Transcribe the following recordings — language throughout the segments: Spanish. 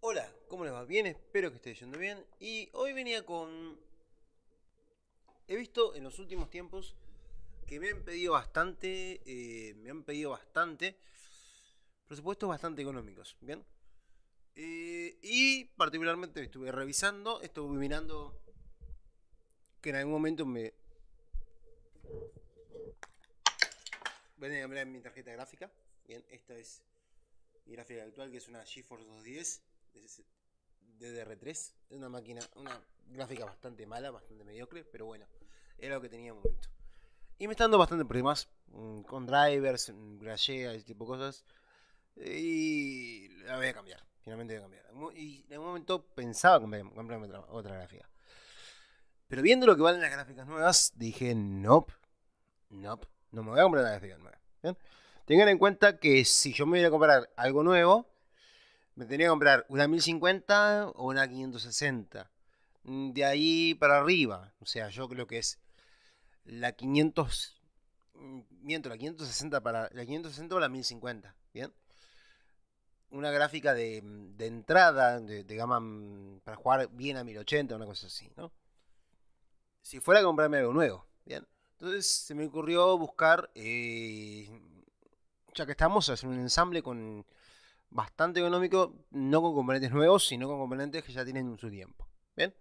Hola, ¿cómo les va? Bien, espero que esté yendo bien. Y hoy venía con... He visto en los últimos tiempos que me han pedido bastante, eh, me han pedido bastante presupuestos bastante económicos, ¿bien? Eh, y particularmente estuve revisando, estuve mirando que en algún momento me... Voy a mirar mi tarjeta gráfica, bien, esta es mi gráfica actual que es una GeForce 210 DDR3. Es una máquina, una gráfica bastante mala, bastante mediocre, pero bueno, era lo que tenía en momento. Y me está dando bastante problemas mm, con drivers, mm, gracias, y tipo cosas. Y la voy a cambiar, finalmente voy a cambiar. Y en algún momento pensaba comprarme otra, otra gráfica. Pero viendo lo que valen las gráficas nuevas, dije, nope, nope, no me voy a comprar una gráfica nueva. Tengan en cuenta que si yo me voy a comprar algo nuevo, me tenía que comprar una 1050 o una 560. Mm, de ahí para arriba. O sea, yo creo que es la 500. Mm, miento, la 560 para. La 560 o la 1050. Bien. Una gráfica de, mm, de entrada, de, gama para jugar bien a 1080, una cosa así, ¿no? Si fuera a comprarme algo nuevo, bien. Entonces se me ocurrió buscar, eh, ya que estamos, hacer un ensamble con, bastante económico, no con componentes nuevos, sino con componentes que ya tienen su tiempo. ¿Bien?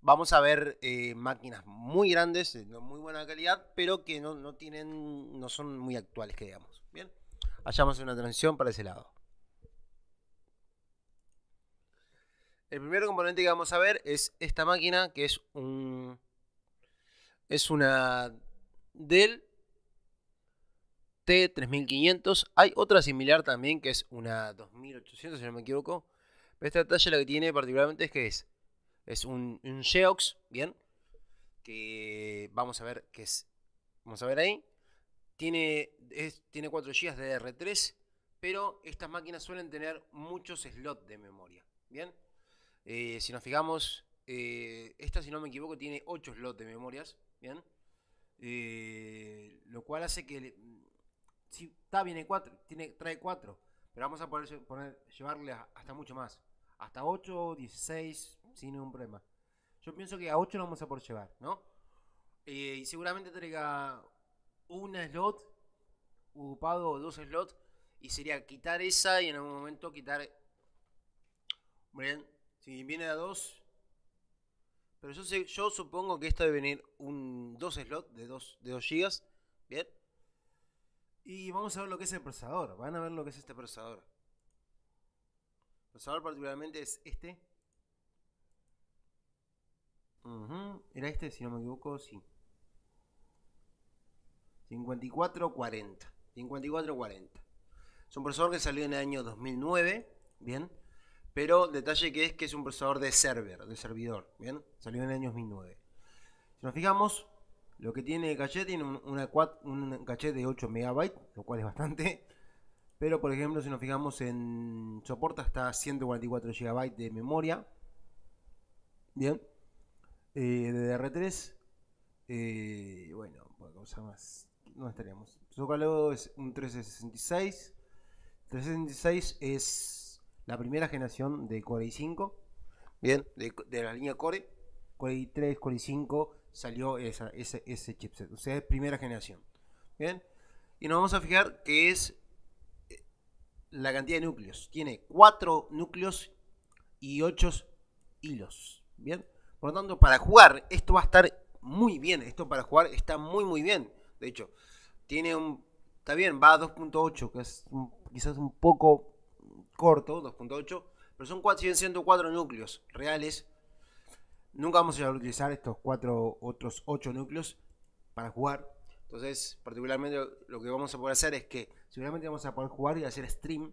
Vamos a ver eh, máquinas muy grandes, de eh, muy buena calidad, pero que no, tienen, no son muy actuales, digamos. ¿Bien? Hallamos una transición para ese lado. El primer componente que vamos a ver es esta máquina, que es un... Es una Dell T3500. Hay otra similar también que es una 2800, si no me equivoco. esta talla la que tiene particularmente es que es, es un, un Geox, ¿bien? Que vamos a ver qué es. Vamos a ver ahí. Tiene, tiene 4 GB de R3, pero estas máquinas suelen tener muchos slots de memoria, ¿bien? Eh, si nos fijamos, eh, esta, si no me equivoco, tiene 8 slots de memorias, ¿bien? Eh, lo cual hace que si está bien, tiene, trae 4, pero vamos a poder, poner, llevarle hasta mucho más. Hasta 8, 16, sin ningún problema. Yo pienso que a 8 lo vamos a poder llevar, ¿no? Eh, y seguramente traiga un slot ocupado o dos slots. Y sería quitar esa y en algún momento quitar. Bien, si viene a 2, Pero yo, sé, yo supongo que esto debe venir un 2 slot de 2, de 2 gigas. Bien. Y vamos a ver lo que es el procesador. Van a ver lo que es este procesador. El procesador particularmente es este. Era este, si no me equivoco, sí. 5440. 5440. Es un procesador que salió en el año 2009. Bien. Pero detalle que es que es un procesador de server, de servidor. Bien. Salió en el año 2009. Si nos fijamos, lo que tiene caché tiene un, caché de 8 megabytes lo cual es bastante. Pero por ejemplo, si nos fijamos en soporta hasta 144 GB de memoria. Bien. Eh, de r 3 eh, bueno, cosa más. No estaríamos. es un 366. 366 es la primera generación de Core i5. Bien, de la línea Core. Core i3, Core i5, salió ese, chipset. O sea, es primera generación. Bien. Y nos vamos a fijar que es eh, la cantidad de núcleos. Tiene 4 núcleos y 8 hilos. Bien. Por lo tanto, para jugar, esto va a estar muy bien. Esto para jugar está muy, muy bien. De hecho, tiene un. Está bien, va a 2.8, que es quizás un poco corto, 2.8, pero son 4, siguen núcleos reales Nunca vamos a utilizar estos cuatro otros ocho núcleos para jugar. Entonces, particularmente lo que vamos a poder hacer es que seguramente vamos a poder jugar y hacer stream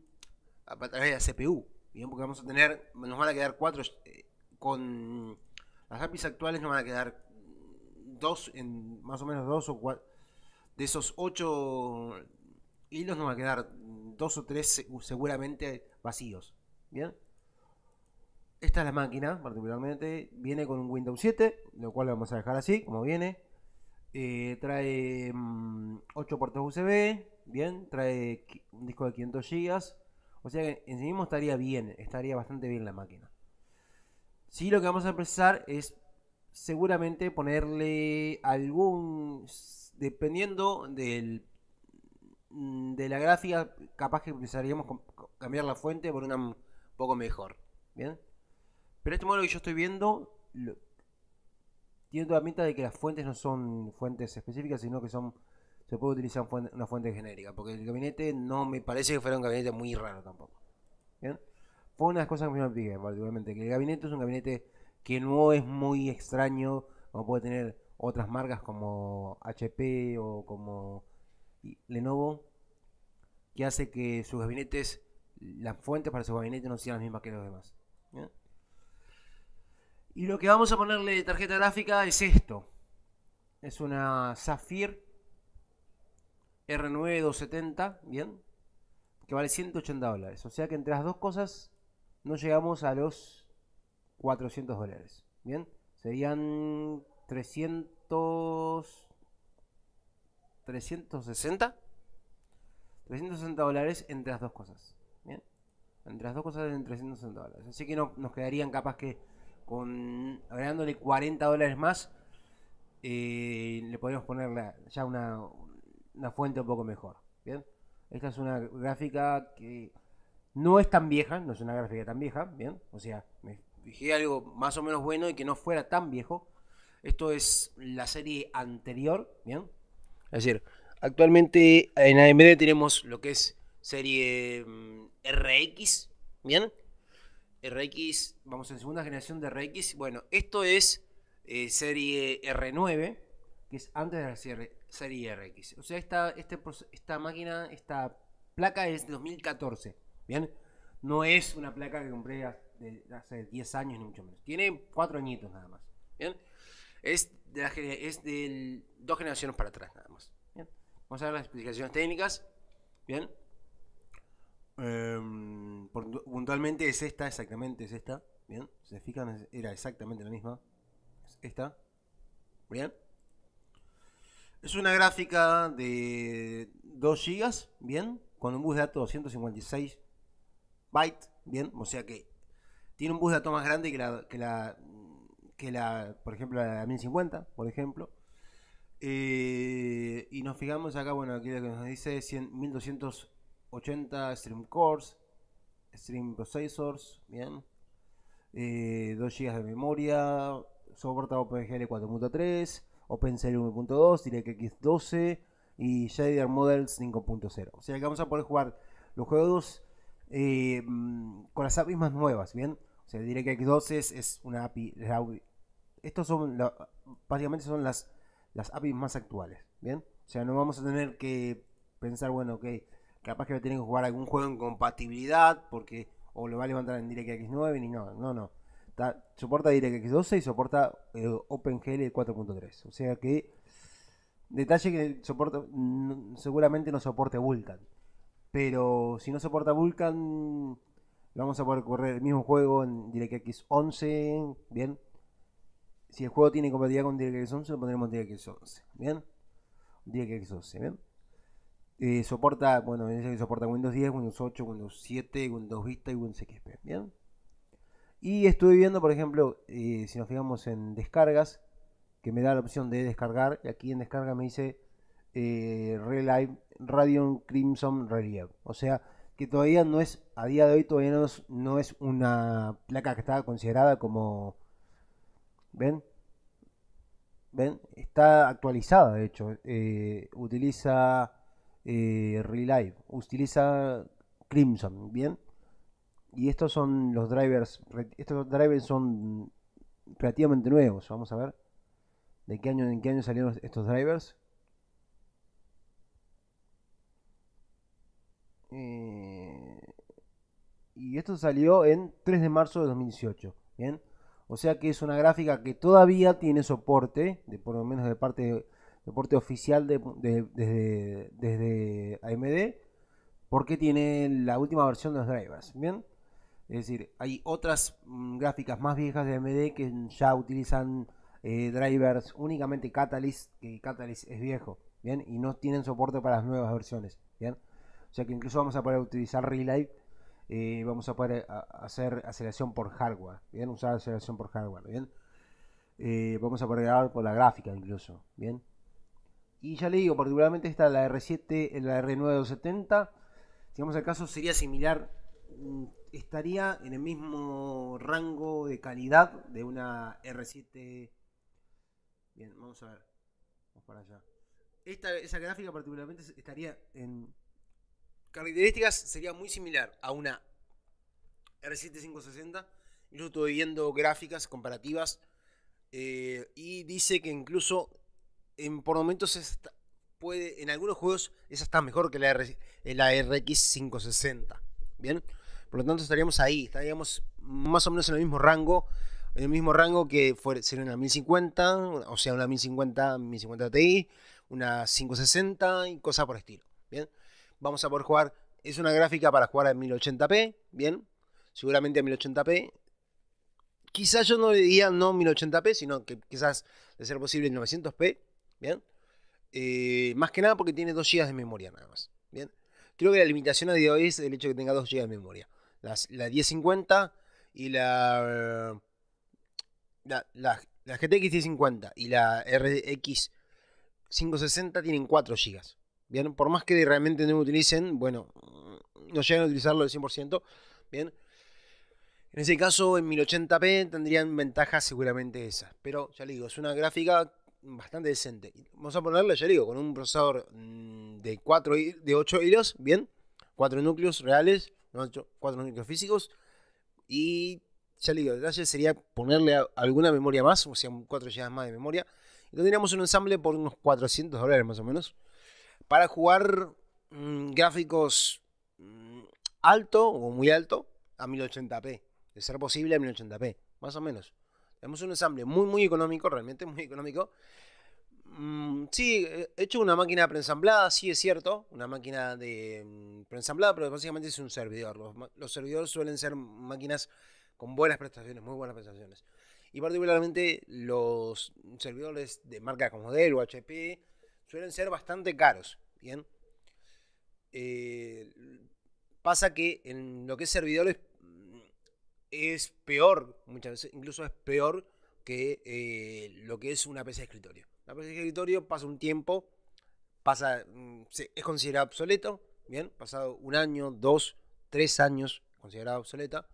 a, través de la CPU. Bien, porque vamos a tener, nos van a quedar cuatro eh, con las APIs actuales nos van a quedar dos, en más o menos dos o cuatro. De esos ocho hilos nos van a quedar dos o tres seguramente vacíos. ¿Bien? Esta es la máquina, particularmente. Viene con un Windows 7, lo cual lo vamos a dejar así, como viene. Eh, trae 8 mm, puertos USB, bien. Trae un disco de 500 GB. O sea que en sí mismo estaría bien, estaría bastante bien la máquina. Sí, lo que vamos a empezar es seguramente ponerle algún. Dependiendo del, mm, de la gráfica, capaz que empezaríamos a cambiar la fuente por una un poco mejor. Bien. Pero este modelo que yo estoy viendo tiene toda pinta de que las fuentes no son fuentes específicas, sino que son se puede utilizar una fuente genérica, porque el gabinete no me parece que fuera un gabinete muy raro tampoco. ¿Bien? Fue una de las cosas que me particularmente, que el gabinete es un gabinete que no es muy extraño, como puede tener otras marcas como HP o como Lenovo, que hace que sus gabinetes, las fuentes para sus gabinetes no sean las mismas que los demás. Y lo que vamos a ponerle de tarjeta gráfica es esto. Es una Zafir R9270, ¿bien? Que vale 180 dólares. O sea que entre las dos cosas no llegamos a los 400 dólares. ¿Bien? Serían 300... 360. 360 dólares entre las dos cosas. ¿Bien? Entre las dos cosas en 360 dólares. Así que no, nos quedarían capaz que con agregándole 40 dólares más, eh, le podemos poner ya una, una fuente un poco mejor. Bien, esta es una gráfica que no es tan vieja, no es una gráfica tan vieja. Bien, o sea, me fijé algo más o menos bueno y que no fuera tan viejo. Esto es la serie anterior. Bien, es decir, actualmente en AMD tenemos lo que es serie mm, RX. Bien, RX, vamos en segunda generación de RX. Bueno, esto es eh, serie R9, que es antes de la serie, RX. O sea, esta, este esta máquina, esta placa es de 2014. Bien, no es una placa que compré hace, hace 10 años, ni mucho menos. Tiene cuatro añitos nada más. Bien, es de, la, es de dos generaciones para atrás nada más. vamos a ver las explicaciones técnicas. Bien. Em, puntualmente es esta, exactamente es esta. Bien, se fijan, era exactamente la misma. Es esta. Bien. Es una gráfica de 2 gigas bien, con un bus de datos 256 bytes, bien, o sea que tiene un bus de datos más grande que la, que la, que la por ejemplo, la 1050, por ejemplo. Eh, y nos fijamos acá, bueno, aquí lo que nos dice 100, 1280 stream cores, Stream Processors, bien. 2 eh, GB de memoria, soporta OpenGL 4.3, OpenCL 1.2, DirectX 12 y Shader Models 5.0. O sea que vamos a poder jugar los juegos eh, con las APIs más nuevas, ¿bien? O sea, DirectX 12 es, una API... estos son, básicamente son las, las APIs más actuales, ¿bien? O sea, no vamos a tener que pensar, bueno, ok capaz que a tener que jugar algún juego en compatibilidad, porque o lo va a levantar en DirectX 9 ni no, no, no. soporta DirectX 12 y soporta eh, OpenGL 4.3. O sea que detalle que soporta seguramente no soporte Vulkan. Pero si no soporta Vulkan, lo vamos a poder correr el mismo juego en DirectX 11, bien. Si el juego tiene compatibilidad con DirectX 11, lo pondremos en DirectX 11, bien. DirectX 12, bien. Eh, soporta, bueno, soporta Windows 10, Windows 8, Windows 7, Windows Vista y Windows XP. Bien. Y estuve viendo, por ejemplo, eh, si nos fijamos en descargas, que me da la opción de descargar. Y aquí en descarga me dice eh, Crimson Relief. O sea, que todavía no es, a día de hoy todavía no es, una placa que está considerada como... ¿Ven? ¿Ven? Está actualizada, de hecho. Eh, utiliza eh, Relive, utiliza Crimson, ¿bien? Y estos son los drivers, estos drivers son relativamente nuevos, vamos a ver. ¿De qué año en qué año salieron estos drivers? Eh, y esto salió en 3 de marzo de 2018, ¿bien? O sea que es una gráfica que todavía tiene soporte, de, por lo menos de parte de soporte oficial de, desde, AMD, porque tiene la última versión de los drivers. Bien, es decir, hay otras mm, gráficas más viejas de AMD que ya utilizan eh, drivers únicamente Catalyst, que Catalyst es viejo, bien, y no tienen soporte para las nuevas versiones. Bien, o sea que incluso vamos a poder utilizar Relive. Eh, vamos a poder hacer aceleración por hardware, bien, usar aceleración por hardware, bien. Eh, vamos a poder grabar con la gráfica incluso, bien. Y ya le digo, particularmente esta, la R7, la r Si Digamos, el caso sería similar. Mm, estaría en el mismo rango de calidad de una R7. Bien, vamos a ver. Vamos para allá. esa gráfica particularmente estaría en características sería muy similar a una R7560. Yo estuve viendo gráficas comparativas eh, y dice que incluso en, por momentos puede, en algunos juegos esa está mejor que la, eh, la RX 560. Bien, por lo tanto estaríamos ahí, estaríamos más o menos en el mismo rango, en el mismo rango que fue, sería una 1050, o sea, una 1050, 1050 Ti, una 560 y cosas por estilo. Bien, vamos a poder jugar, es una gráfica para jugar a 1080p, bien, seguramente a 1080p, quizás yo no diría no 1080p, sino que quizás de ser posible 900p, ¿bien? Eh, más que nada porque tiene 2 GB de memoria nada más, ¿bien? Creo que la limitación a día de hoy es el hecho de que tenga 2 GB de memoria. la 1050 y la, la, la, GTX 1050 y la RX 560 tienen 4 GB. Bien, por más que realmente no utilicen, bueno, no llegan a utilizarlo al 100%, bien. En ese caso, en 1080p tendrían ventajas seguramente esas. Pero ya le digo, es una gráfica bastante decente. Vamos a ponerle, ya digo, con un procesador mm, de, 4, de 8 hilos, bien, 4 núcleos reales, cuatro 4 núcleos físicos, y ya digo, el detalle sería ponerle alguna memoria más, o sea, 4 GB más de memoria. Y tendríamos un ensamble por unos 400 dólares más o menos, para jugar mm, gráficos mm, alto o muy alto a 1080p, de ser posible a 1080p, más o menos. Tenemos un ensamble muy, muy económico, realmente muy económico. Mm, sí, eh, he hecho una máquina preensamblada, sí es cierto, una máquina de mm, preensamblada, pero básicamente es un servidor. Los, servidores suelen ser máquinas con buenas prestaciones, muy buenas prestaciones. Y particularmente los servidores de marca como Dell o HP suelen ser bastante caros, ¿bien? Eh, pasa que en lo que es servidores es peor, muchas veces incluso es peor que eh, lo que es una PC de escritorio. La PC de escritorio pasa un tiempo, pasa, mm, es considerada obsoleto, bien, pasado un año, dos, tres años, considerada obsoleta,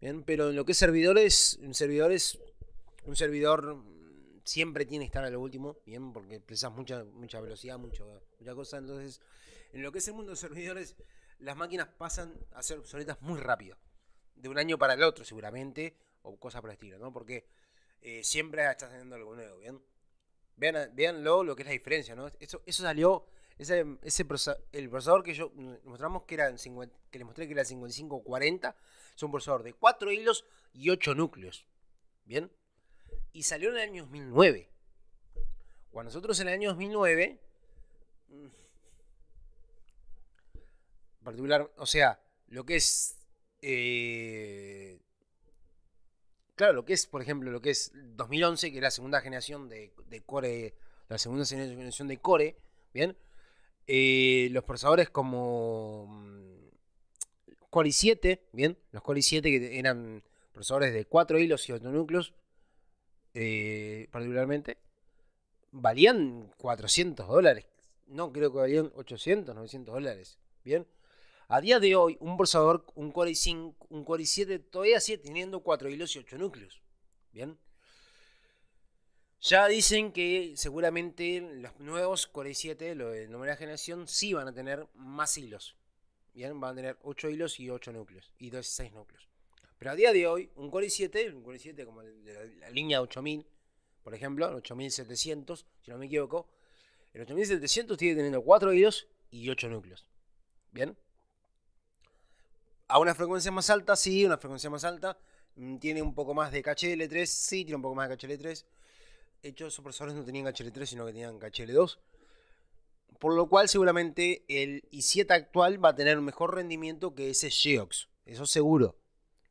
bien, pero en lo que es servidores, un servidor siempre tiene que estar a lo último, bien, porque precisas mucha, mucha velocidad, mucho, mucha cosa, entonces, en lo que es el mundo de servidores, las máquinas pasan a ser obsoletas muy rápido de un año para el otro, seguramente, o cosas por el estilo, ¿no? Porque eh, siempre está haciendo algo nuevo, ¿bien? Vean, luego lo que es la diferencia, ¿no? Eso, eso salió, ese, el procesador que yo mm, mostramos que era que les mostré que era 5540, es un procesador de 4 hilos y 8 núcleos, ¿bien? Y salió en el año 2009. Cuando nosotros en el año 2009, mm, particular, o sea, lo que es eh, claro, lo que es, por ejemplo, lo que es 2011, que es la segunda generación de, Core, la segunda generación de Core, ¿bien? Eh, los procesadores como mm, Core i7, ¿bien? Los Core i7 que eran procesadores de 4 hilos y 8 núcleos, eh, particularmente, valían 400 dólares. No, creo que valían 800, 900 dólares, ¿bien? A día de hoy, un procesador, un Core i5, un Core i7, todavía sigue teniendo 4 hilos y 8 núcleos. Bien. Ya dicen que seguramente los nuevos Core i7, los de nueva generación, sí van a tener más hilos. Bien, van a tener 8 hilos y 8 núcleos. Y seis núcleos. Pero a día de hoy, un Core i7, un Core i7 como la, línea 8000, por ejemplo, el 8700, si no me equivoco, el 8700 sigue teniendo 4 hilos y 8 núcleos. ¿Bien? A una frecuencia más alta, sí, una frecuencia más alta. Mm, tiene un poco más de caché L3, sí, tiene un poco más de caché 3 De hecho, esos procesadores no tenían caché 3 sino que tenían caché L2. Por lo cual, seguramente el i7 actual va a tener un mejor rendimiento que ese Geox. Eso seguro.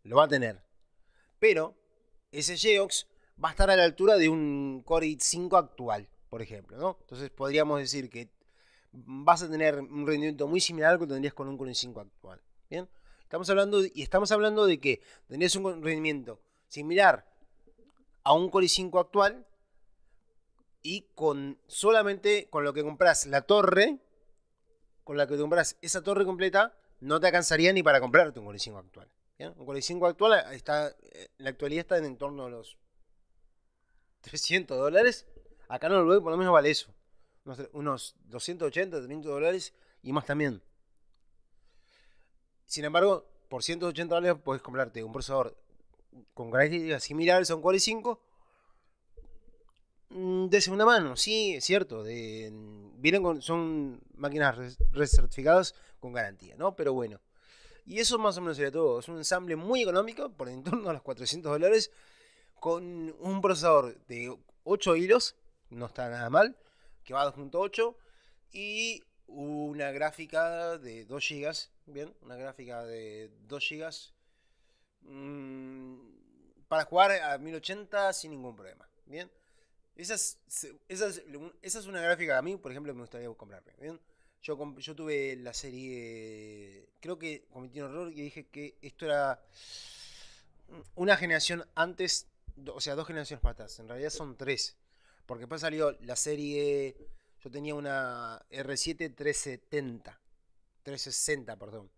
Lo va a tener. Pero ese Geox va a estar a la altura de un Core i5 actual, por ejemplo. ¿no? Entonces podríamos decir que vas a tener un rendimiento muy similar al que tendrías con un Core i5 actual. ¿Bien? Estamos hablando y estamos hablando de que tenés un rendimiento similar a un Core 5 actual y con solamente con lo que compras la torre, con la que compras esa torre completa, no te alcanzaría ni para comprarte un Core 5 actual. Un Core 5 actual está, en la actualidad está en torno a los 300 dólares. Acá no lo veo, por lo menos vale eso. Unos, unos 280, 300 dólares y más también. Sin embargo, por 180 dólares podés comprarte un procesador con características similares a un Core 5 mm, de segunda mano, sí, es cierto. Mm, vienen son máquinas recertificadas con garantía, ¿no? Pero bueno. Y eso más o menos sería todo. Es un ensamble muy económico, por en torno a los 400 dólares, con un procesador de 8 hilos, no está nada mal, que va a 2.8, y gráfica de 2 GB, bien, una gráfica de 2 GB mm, para jugar a 1080 sin ningún problema, bien. Esa es, esa una gráfica que a mí, por ejemplo, me gustaría comprarme, bien. Yo, yo tuve la serie, creo que cometí un error y dije que esto era una generación antes, o sea, dos generaciones más atrás, en realidad son tres, porque después salió la serie yo tenía una R7 370, 360, perdón.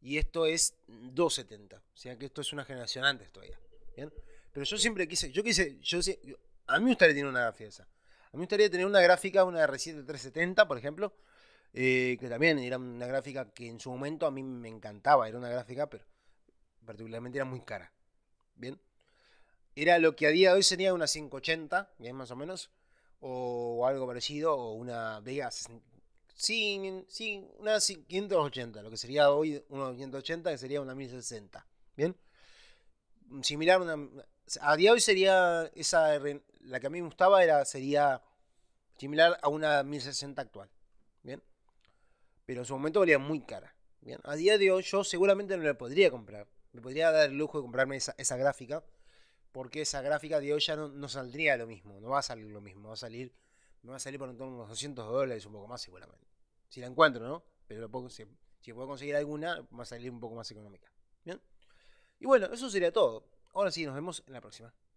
Y esto es 270, o sea que esto es una generación antes todavía. ¿bien? Pero yo siempre quise, yo quise, yo, a mí me gustaría tener una gráfica esa. A mí me gustaría tener una gráfica, una R7 370, por ejemplo, eh, que también era una gráfica que en su momento a mí me encantaba, era una gráfica, pero particularmente era muy cara. Bien. Era lo que a día de hoy sería una 580, bien más o menos, o algo parecido, o una Vega sin, sin, una 580, lo que sería hoy una 580, que sería una 1060. ¿Bien? Similar a día de hoy sería. Esa, la que a mí me gustaba era, sería similar a una 1060 actual. ¿Bien? Pero en su momento valía muy cara. ¿Bien? A día de hoy yo seguramente no la podría comprar. Me podría dar el lujo de comprarme esa gráfica porque esa gráfica de hoy ya no, saldría lo mismo, no va a salir lo mismo, va a salir, me va a salir por unos 200 dólares, un poco más seguramente. Si la encuentro, ¿no? Pero lo si, si, puedo conseguir alguna, va a salir un poco más económica. ¿Bien? Y bueno, eso sería todo. Ahora sí, nos vemos en la próxima.